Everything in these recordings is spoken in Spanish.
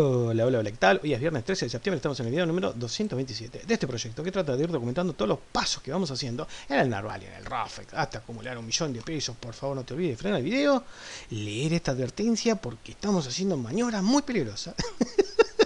Hola, hola, hola, ¿qué tal? Hoy es viernes 13 de septiembre, estamos en el video número 227 de este proyecto que trata de ir documentando todos los pasos que vamos haciendo en el Narval y en el Rafex hasta acumular un millón de pesos. Por favor, no te olvides frenar el video, leer esta advertencia porque estamos haciendo maniobras muy peligrosas.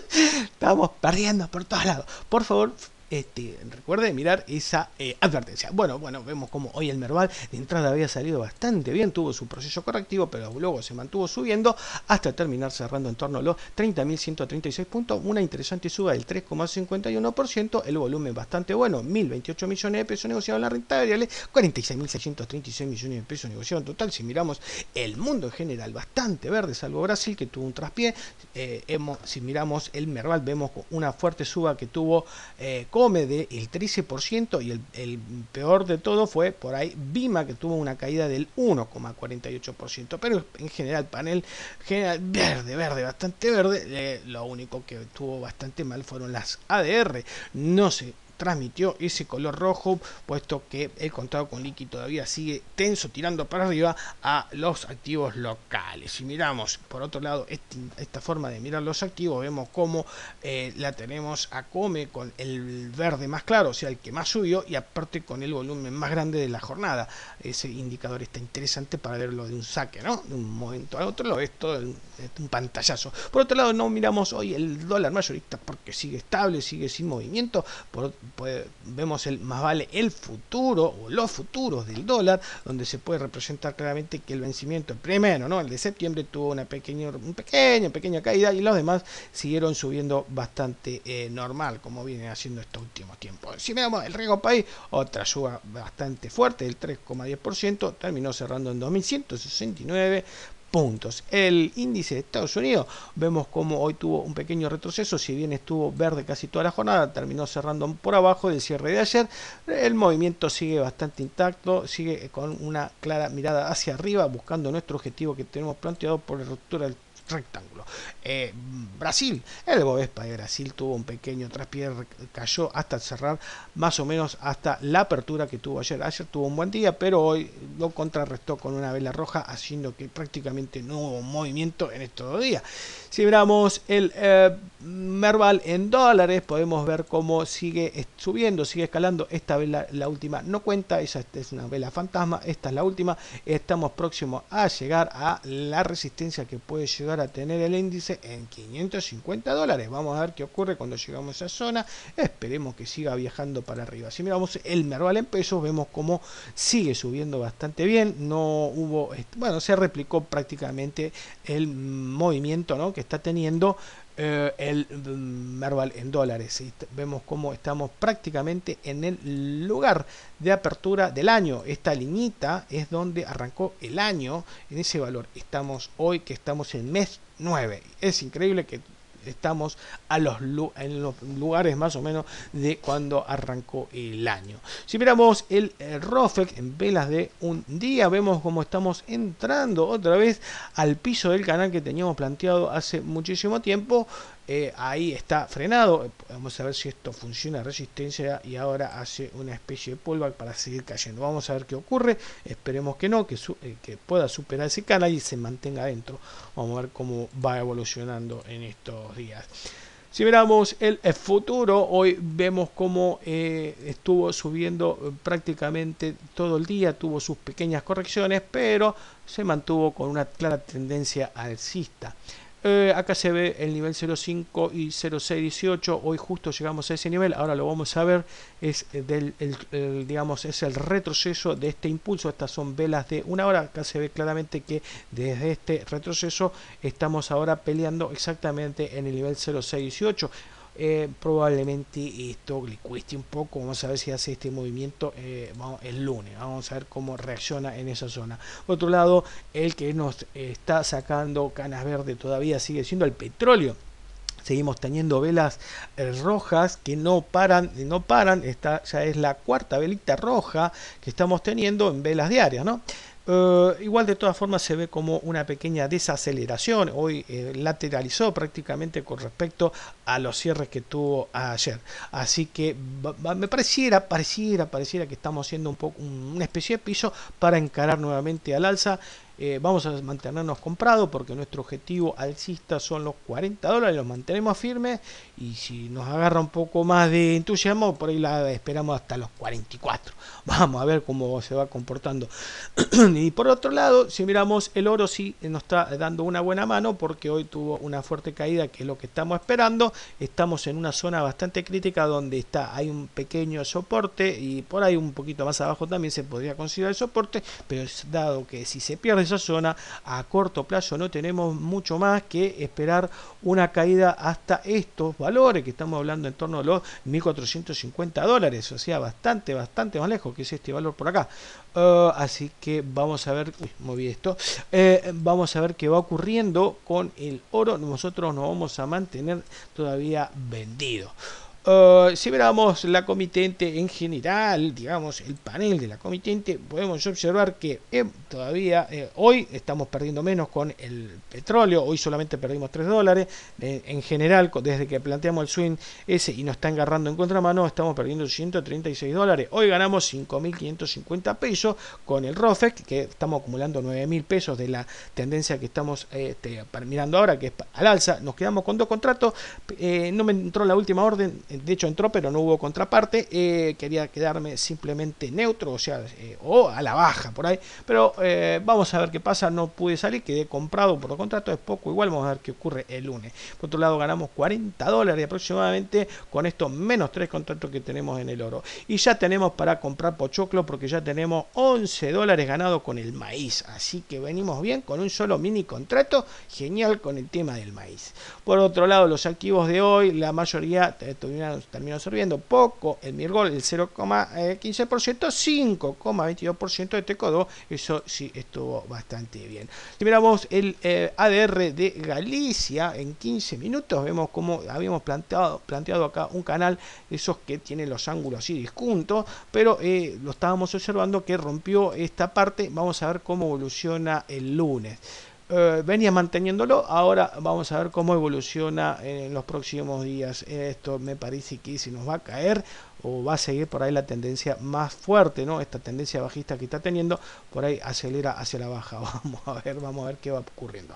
estamos perdiendo por todos lados. Por favor, este, recuerde mirar esa eh, advertencia. Bueno, bueno, vemos como hoy el Merval de entrada había salido bastante bien, tuvo su proceso correctivo, pero luego se mantuvo subiendo hasta terminar cerrando en torno a los 30.136 puntos, una interesante suba del 3,51%, el volumen bastante bueno, 1.028 millones de pesos negociados en la renta variable, 46.636 millones de pesos negociados en total, si miramos el mundo en general, bastante verde, salvo Brasil que tuvo un traspié, eh, si miramos el Merval vemos una fuerte suba que tuvo eh, de el 13% y el, peor de todo fue por ahí Bima que tuvo una caída del 1,48%. Pero en general panel general verde, verde, bastante verde. Eh, lo único que estuvo bastante mal fueron las ADR. No se transmitió ese color rojo, puesto que el contado con liqui todavía sigue tenso tirando para arriba a los activos locales. Si miramos por otro lado este, esta forma de mirar los activos, vemos cómo eh, la tenemos a Come con el verde más claro, o sea, el que más subió y aparte con el volumen más grande de la jornada. Ese indicador está interesante para verlo de un saque, ¿no? De un momento a otro, lo ves todo un pantallazo. Por otro lado, no miramos hoy el dólar mayorista porque sigue estable, sigue sin movimiento. Por otro vemos el, más vale el futuro o los futuros del dólar, donde se puede representar claramente que el vencimiento, el primero, ¿no? el de septiembre, tuvo una pequeña, un pequeña, pequeña caída y los demás siguieron subiendo bastante eh, normal, como viene haciendo estos últimos tiempos. Si vemos el riesgo país, otra suba bastante fuerte del 3,10%, terminó cerrando en 2169 puntos. El índice de Estados Unidos, vemos como hoy tuvo un pequeño retroceso, si bien estuvo verde casi toda la jornada, terminó cerrando por abajo del cierre de ayer. El movimiento sigue bastante intacto, sigue con una clara mirada hacia arriba, buscando nuestro objetivo que tenemos planteado por la ruptura del rectángulo. Eh, Brasil, el Bovespa de Brasil tuvo un pequeño traspié, cayó hasta cerrar más o menos hasta la apertura que tuvo ayer. Ayer tuvo un buen día, pero hoy lo contrarrestó con una vela roja, haciendo que prácticamente no hubo movimiento en estos dos días. Si miramos el eh, Merval en dólares, podemos ver cómo sigue subiendo, sigue escalando. Esta vela, la última, no cuenta, esa es una vela fantasma, esta es la última. Estamos próximos a llegar a la resistencia que puede llegar a tener el índice en 550 dólares. Vamos a ver qué ocurre cuando llegamos a esa zona. Esperemos que siga viajando para arriba. Si miramos el Merval en pesos, vemos cómo sigue subiendo bastante bien. No hubo, bueno, se replicó prácticamente el movimiento ¿no? que está teniendo eh, el Merval mm, en dólares y vemos cómo estamos prácticamente en el lugar de apertura del año esta liñita es donde arrancó el año en ese valor estamos hoy que estamos en mes 9 es increíble que estamos a los, en los lugares más o menos de cuando arrancó el año. Si miramos el eh, ROFEC en velas de un día, vemos cómo estamos entrando otra vez al piso del canal que teníamos planteado hace muchísimo tiempo eh, ahí está frenado. Vamos a ver si esto funciona resistencia y ahora hace una especie de pullback para seguir cayendo. Vamos a ver qué ocurre. Esperemos que no, que, eh, pueda superar ese canal y se mantenga adentro. Vamos a ver cómo va evolucionando en estos días. Si miramos el futuro, hoy vemos cómo eh, estuvo subiendo prácticamente todo el día, tuvo sus pequeñas correcciones, pero se mantuvo con una clara tendencia alcista. Eh, acá se ve el nivel 05 y 0618. Hoy justo llegamos a ese nivel. Ahora lo vamos a ver. Es eh, del, digamos, es el retroceso de este impulso. Estas son velas de una hora. Acá se ve claramente que desde este retroceso estamos ahora peleando exactamente en el nivel 0618. Eh, probablemente esto le un poco. Vamos a ver si hace este movimiento eh, el lunes. Vamos a ver cómo reacciona en esa zona. Por otro lado, el que nos está sacando canas verdes todavía sigue siendo el petróleo seguimos teniendo velas eh, rojas que no paran, no paran, esta ya es la cuarta velita roja que estamos teniendo en velas diarias, ¿no? Eh, igual de todas formas se ve como una pequeña desaceleración, hoy eh, lateralizó prácticamente con respecto a los cierres que tuvo ayer. Así que me pareciera, pareciera, pareciera que estamos haciendo un poco una especie de piso para encarar nuevamente al alza eh, vamos a mantenernos comprados porque nuestro objetivo alcista son los 40 dólares, los mantenemos firmes y si nos agarra un poco más de entusiasmo, por ahí la esperamos hasta los 44. Vamos a ver cómo se va comportando. y por otro lado, si miramos el oro, sí nos está dando una buena mano porque hoy tuvo una fuerte caída que es lo que estamos esperando. Estamos en una zona bastante crítica donde está, hay un pequeño soporte y por ahí un poquito más abajo también se podría considerar el soporte, pero dado que si se pierde zona. A corto plazo no tenemos mucho más que esperar una caída hasta estos valores que estamos hablando en torno a los 1.450 dólares, o sea, bastante, bastante más lejos que es este valor por acá. Ah, así que vamos a ver, moví esto, eh, vamos a ver qué va ocurriendo con el oro. Nosotros nos vamos a mantener todavía vendido. Eh, si miramos la comitente en general, digamos el panel de la comitente, podemos observar que eh, todavía eh, hoy estamos perdiendo menos con el petróleo, hoy solamente perdimos 3 dólares, en general desde que planteamos el swing ese y nos está agarrando en contramano, estamos perdiendo 136 dólares, hoy ganamos 5.550 pesos con el ROFEX, que estamos acumulando 9.000 pesos de la tendencia que estamos este, mirando ahora, que es al alza, nos quedamos con dos contratos, no me entró la última orden, eh, de hecho entró, pero no hubo contraparte. Eh, quería quedarme simplemente neutro, o sea, eh, o a la baja por ahí. Pero vamos a ver qué pasa. No pude salir, quedé comprado por los contratos. Es poco igual, vamos a ver qué ocurre el lunes. Por otro lado, ganamos 40 dólares aproximadamente con estos menos 3 contratos que tenemos en el oro. Y ya tenemos para comprar pochoclo porque ya tenemos 11 dólares ganados con el maíz. Así que venimos bien con un solo mini contrato. Genial con el tema del maíz. Por otro lado, los activos de hoy, la mayoría terminó, sirviendo poco el Mirgol, el 0,15%, 5,22% de codo eso sí estuvo bastante bien. Si miramos el eh, ADR de Galicia en 15 minutos, vemos como habíamos planteado, planteado acá un canal, esos que tienen los ángulos así disjuntos, pero eh, lo estábamos observando que rompió esta parte, vamos a ver cómo evoluciona el lunes. Eh, venía manteniéndolo. Ahora vamos a ver cómo evoluciona en los próximos días. Esto me parece que si nos va a caer o va a seguir por ahí la tendencia más fuerte, ¿no? Esta tendencia bajista que está teniendo, por ahí acelera hacia la baja. Vamos a ver, vamos a ver qué va ocurriendo.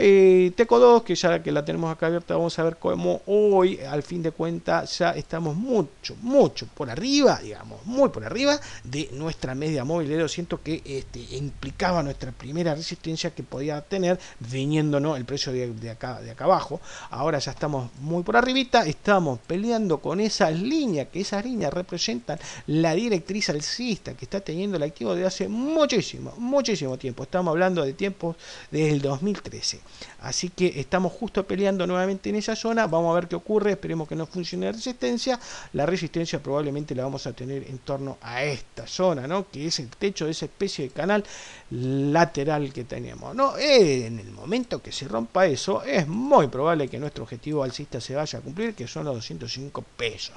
Eh, Teco 2, que ya que la tenemos acá abierta, vamos a ver cómo hoy, al fin de cuentas, ya estamos mucho, mucho por arriba, digamos, muy por arriba de nuestra media móvil de 200 que este, implicaba nuestra primera resistencia que podía tener viniéndonos el precio de, acá, de acá abajo. Ahora ya estamos muy por arribita, estamos peleando con esas líneas, que esas líneas representan la directriz alcista que está teniendo el activo de hace muchísimo, muchísimo tiempo. Estamos hablando de tiempos desde el 2013. Así que estamos justo peleando nuevamente en esa zona. Vamos a ver qué ocurre. Esperemos que no funcione la resistencia. La resistencia probablemente la vamos a tener en torno a esta zona, ¿no? Que es el techo de esa especie de canal lateral que tenemos, ¿no? En el momento que se rompa eso, es muy probable que nuestro objetivo alcista se vaya a cumplir, que son los 205 pesos.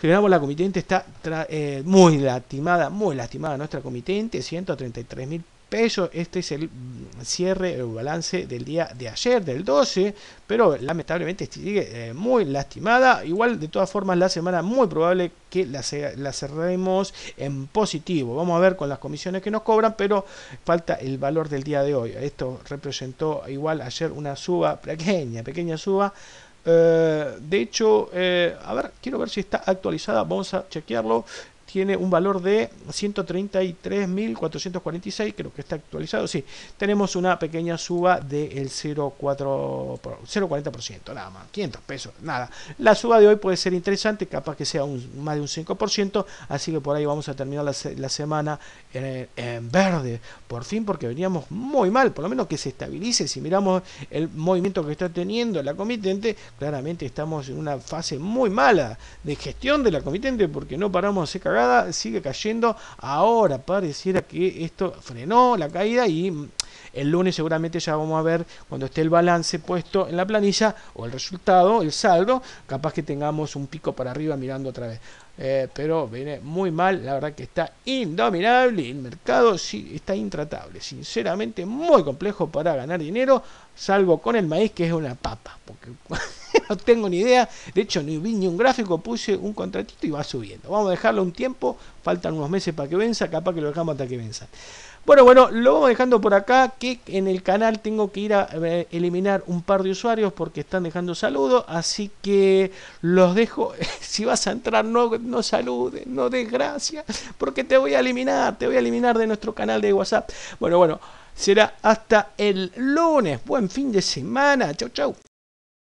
Generamos la comitente, está eh, muy lastimada, muy lastimada nuestra comitente, 133 mil pesos peso, este es el cierre el balance del día de ayer, del 12, pero lamentablemente sigue eh, muy lastimada. Igual, de todas formas, la semana muy probable que la, cerremos en positivo. Vamos a ver con las comisiones que nos cobran, pero falta el valor del día de hoy. Esto representó igual ayer una suba pequeña, pequeña suba. Eh, de hecho, eh, a ver, quiero ver si está actualizada. Vamos a chequearlo tiene un valor de 133.446, creo que está actualizado, sí, tenemos una pequeña suba del 0,40%, nada más, 500 pesos, nada. La suba de hoy puede ser interesante, capaz que sea más de un 5%, así que por ahí vamos a terminar la, semana en, verde, por fin, porque veníamos muy mal, por lo menos que se estabilice, si miramos el movimiento que está teniendo la comitente, claramente estamos en una fase muy mala de gestión de la comitente, porque no paramos de cagar sigue cayendo. Ahora pareciera que esto frenó la caída y mm, el lunes seguramente ya vamos a ver cuando esté el balance puesto en la planilla o el resultado, el saldo, capaz que tengamos un pico para arriba mirando otra vez. Eh, pero viene muy mal, la verdad que está indominable, el mercado sí, está intratable, sinceramente muy complejo para ganar dinero, salvo con el maíz que es una papa, no tengo ni idea. De hecho, ni vi ni un gráfico, puse un contratito y va subiendo. Vamos a dejarlo un tiempo, faltan unos meses para que venza, capaz que lo dejamos hasta que venza. Bueno, bueno, lo vamos dejando por acá, que en el canal tengo que ir a eh, eliminar un par de usuarios porque están dejando saludos, así que los dejo, si vas a entrar no, no saludes, no desgracia, porque te voy a eliminar, te voy a eliminar de nuestro canal de WhatsApp. Bueno, bueno, será hasta el lunes, buen fin de semana, chau chau.